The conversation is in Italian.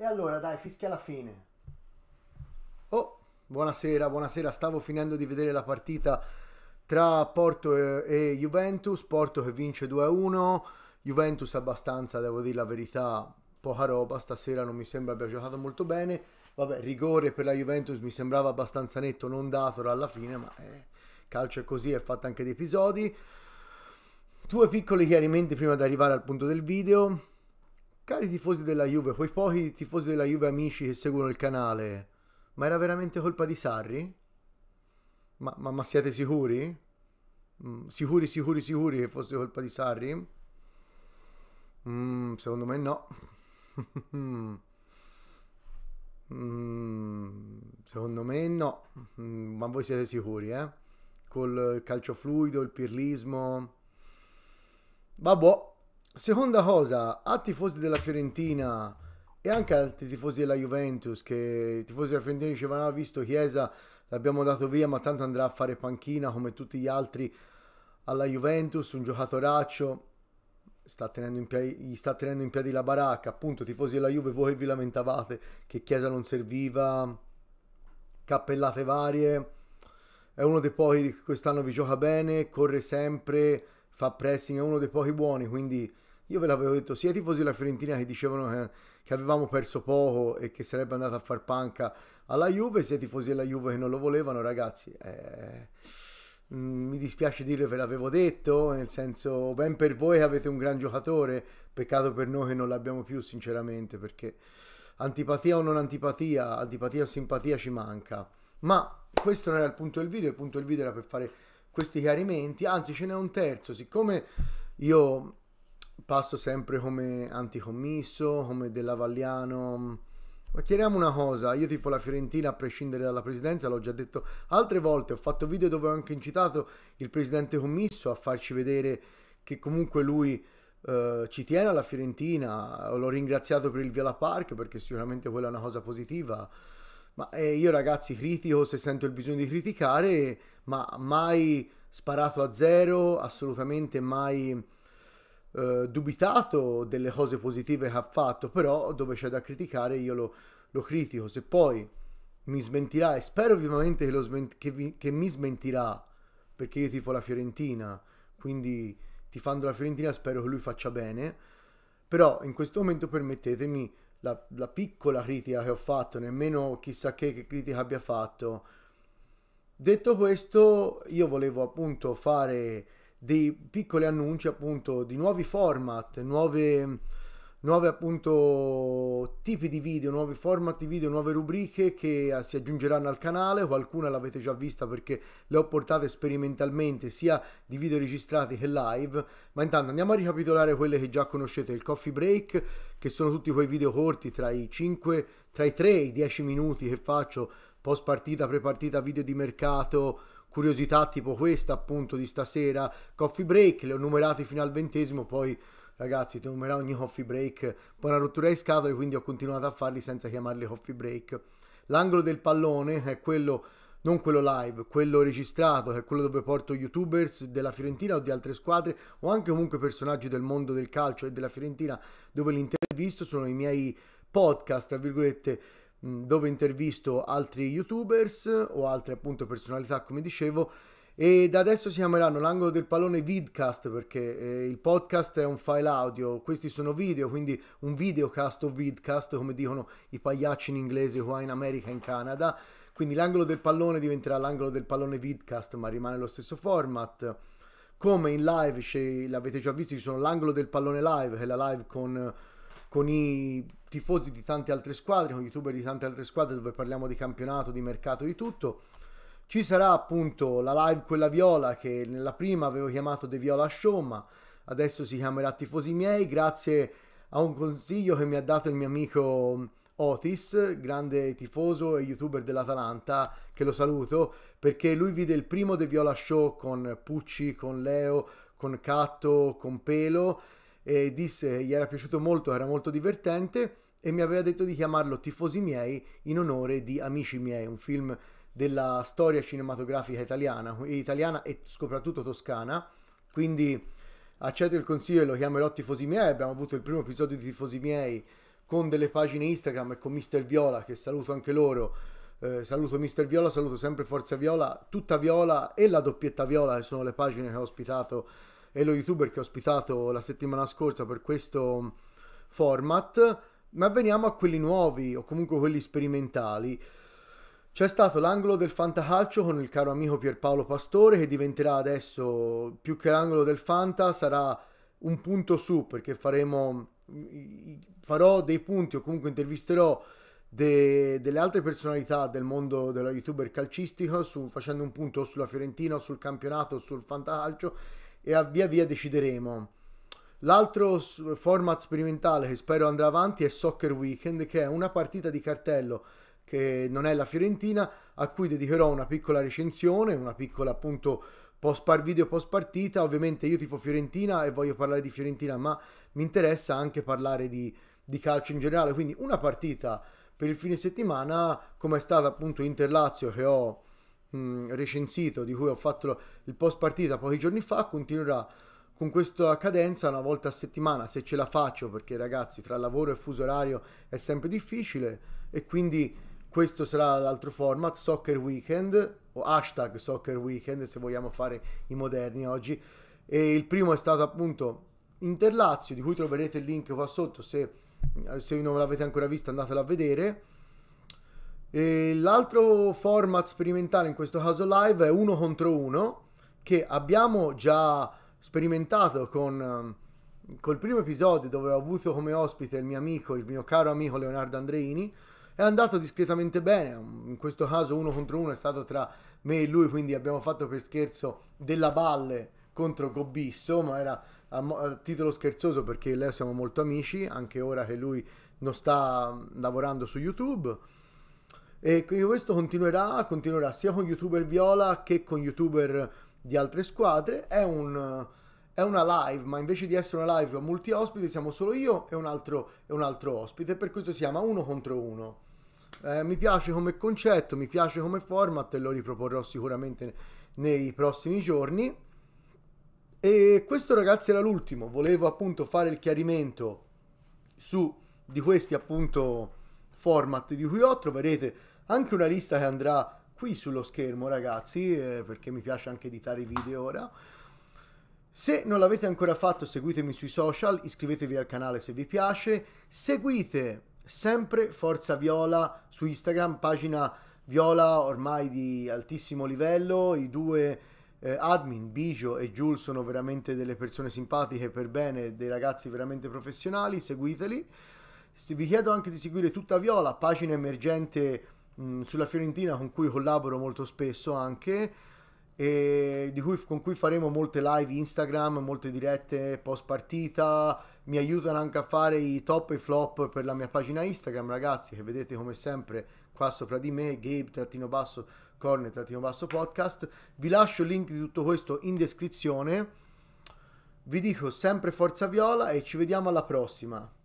E allora dai, fischia la fine. Oh, buonasera, buonasera. Stavo finendo di vedere la partita tra Porto e, Juventus. Porto che vince 2-1. Juventus abbastanza, devo dire la verità, poca roba. Stasera non mi sembra abbia giocato molto bene. Vabbè, rigore per la Juventus mi sembrava abbastanza netto, non dato alla fine, ma eh, calcio è così, è fatto anche di episodi. Due piccoli chiarimenti prima di arrivare al punto del video. Cari tifosi della Juve, quei pochi tifosi della Juve amici che seguono il canale, ma era veramente colpa di Sarri? Ma, ma, ma siete sicuri? Mm, sicuri, sicuri, sicuri che fosse colpa di Sarri? Mm, secondo me no. mm, secondo me no. Mm, ma voi siete sicuri, eh? Col calcio fluido, il pirlismo. Vabbè. Seconda cosa, a tifosi della Fiorentina e anche altri tifosi della Juventus, che i tifosi della Fiorentina dicevano, ah, visto Chiesa l'abbiamo dato via, ma tanto andrà a fare panchina come tutti gli altri alla Juventus, un giocatoraccio, sta tenendo in piedi, gli sta tenendo in piedi la baracca, appunto tifosi della Juve, voi vi lamentavate che Chiesa non serviva, cappellate varie, è uno dei pochi che quest'anno vi gioca bene, corre sempre, fa pressing, è uno dei pochi buoni, quindi io ve l'avevo detto sia i tifosi della Fiorentina che dicevano che, eh, che, avevamo perso poco e che sarebbe andato a far panca alla Juve, sia i tifosi della Juve che non lo volevano, ragazzi. Eh, mm, mi dispiace dire ve l'avevo detto, nel senso ben per voi avete un gran giocatore, peccato per noi che non l'abbiamo più sinceramente, perché antipatia o non antipatia, antipatia o simpatia ci manca. Ma questo non era il punto del video, il punto del video era per fare questi chiarimenti, anzi ce n'è un terzo, siccome io passo sempre come anticommisso, come della Valliano. Ma chiariamo una cosa, io tifo la Fiorentina a prescindere dalla presidenza, l'ho già detto altre volte, ho fatto video dove ho anche incitato il presidente commisso a farci vedere che comunque lui eh, ci tiene alla Fiorentina, l'ho ringraziato per il Viola Park perché sicuramente quella è una cosa positiva, ma eh, io ragazzi critico se sento il bisogno di criticare, ma mai sparato a zero, assolutamente mai eh, dubitato delle cose positive che ha fatto, però dove c'è da criticare io lo, lo critico. Se poi mi smentirà, e spero vivamente che, sment- che, vi- che mi smentirà, perché io tifo la Fiorentina, quindi tifando la Fiorentina spero che lui faccia bene, però in questo momento permettetemi la, la piccola critica che ho fatto, nemmeno chissà che, che critica abbia fatto. Detto questo, io volevo appunto fare dei piccoli annunci appunto di nuovi format, nuove, nuovi appunto tipi di video, nuovi format di video, nuove rubriche che eh, si aggiungeranno al canale, qualcuna l'avete già vista perché le ho portate sperimentalmente sia di video registrati che live, ma intanto andiamo a ricapitolare quelle che già conoscete, il coffee break, che sono tutti quei video corti tra i 5, tra i 3 e i 10 minuti che faccio post partita, pre partita, video di mercato, curiosità tipo questa appunto di stasera, coffee break, le ho numerate fino al ventesimo, poi ragazzi ti numerò ogni coffee break, poi una rottura di scatole, quindi ho continuato a farli senza chiamarli coffee break. L'angolo del pallone è quello, non quello live, quello registrato, che è quello dove porto youtubers della Fiorentina o di altre squadre o anche comunque personaggi del mondo del calcio e della Fiorentina dove l'intervisto sono i miei podcast, tra virgolette, Mm, dove intervisto altri youtubers o altre appunto personalità come dicevo e da adesso si chiameranno l'angolo del pallone vidcast perché eh, il podcast è un file audio, questi sono video, quindi un videocast o vidcast come dicono i pagliacci in inglese qua in America in Canada. Quindi l'angolo del pallone diventerà l'angolo del pallone vidcast, ma rimane lo stesso format. Come in live, l'avete già visto, ci sono l'angolo del pallone live, che è la live con con i tifosi di tante altre squadre, con youtuber di tante altre squadre dove parliamo di campionato, di mercato, di tutto. Ci sarà appunto la live quella viola che nella prima avevo chiamato The Viola Show, ma adesso si chiamerà Tifosi miei, grazie a un consiglio che mi ha dato il mio amico Otis, grande tifoso e youtuber dell'Atalanta, che lo saluto, perché lui vide il primo The Viola Show con Pucci, con Leo, con Catto, con Pelo e disse gli era piaciuto molto, era molto divertente e mi aveva detto di chiamarlo Tifosi miei in onore di Amici miei, un film della storia cinematografica italiana, italiana e soprattutto toscana. Quindi accetto il consiglio e lo chiamerò Tifosi miei. Abbiamo avuto il primo episodio di Tifosi miei con delle pagine Instagram e con Mister Viola, che saluto anche loro. Eh, saluto Mister Viola, saluto sempre Forza Viola, tutta Viola e la doppietta Viola, che sono le pagine che ho ospitato e lo youtuber che ho ospitato la settimana scorsa per questo format, ma veniamo a quelli nuovi o comunque quelli sperimentali. C'è stato l'angolo del Fanta Calcio con il caro amico Pierpaolo Pastore che diventerà adesso più che l'angolo del fanta sarà un punto su perché faremo farò dei punti o comunque intervisterò de, delle altre personalità del mondo dello youtuber calcistico su, facendo un punto sulla Fiorentina sul campionato sul Fanta Calcio e via via decideremo. L'altro format sperimentale che spero andrà avanti è Soccer Weekend, che è una partita di cartello che non è la Fiorentina, a cui dedicherò una piccola recensione, una piccola appunto post par video post partita. Ovviamente io tifo Fiorentina e voglio parlare di Fiorentina, ma mi interessa anche parlare di, di calcio in generale, quindi una partita per il fine settimana, come è stata appunto Inter Lazio che ho Mm, recensito, di cui ho fatto il post partita pochi giorni fa, continuerà con questa cadenza una volta a settimana, se ce la faccio, perché ragazzi tra lavoro e fuso orario è sempre difficile e quindi questo sarà l'altro format, Soccer Weekend o hashtag Soccer Weekend se vogliamo fare i moderni oggi. E il primo è stato appunto Interlazio, di cui troverete il link qua sotto, se, se non l'avete ancora visto andatelo a vedere e l'altro format sperimentale, in questo caso live, è uno contro uno, che abbiamo già sperimentato con ehm, col primo episodio dove ho avuto come ospite il mio amico, il mio caro amico Leonardo Andreini, è andato discretamente bene, ehm, in questo caso uno contro uno è stato tra me e lui, quindi abbiamo fatto per scherzo della balle contro Gobisso, ma era a, a titolo scherzoso perché lei siamo molto amici, anche ora che lui non sta ehm, lavorando su YouTube e questo continuerà, continuerà sia con youtuber viola che con youtuber di altre squadre. È, un, è una live, ma invece di essere una live a molti ospiti, siamo solo io e un altro, e un altro ospite. Per questo si chiama uno contro uno. Eh, mi piace come concetto, mi piace come format e lo riproporrò sicuramente nei prossimi giorni. E questo ragazzi era l'ultimo, volevo appunto fare il chiarimento su di questi appunto format di cui ho troverete anche una lista che andrà qui sullo schermo ragazzi eh, perché mi piace anche editare i video ora se non l'avete ancora fatto seguitemi sui social iscrivetevi al canale se vi piace seguite sempre Forza Viola su Instagram pagina Viola ormai di altissimo livello i due eh, admin Bigio e Giul, sono veramente delle persone simpatiche per bene dei ragazzi veramente professionali seguiteli vi chiedo anche di seguire tutta Viola, pagina emergente mh, sulla Fiorentina con cui collaboro molto spesso anche, e cui, con cui faremo molte live Instagram, molte dirette post partita, mi aiutano anche a fare i top e i flop per la mia pagina Instagram ragazzi che vedete come sempre qua sopra di me, Gabe trattino basso, corner trattino basso podcast, vi lascio il link di tutto questo in descrizione, vi dico sempre forza viola e ci vediamo alla prossima.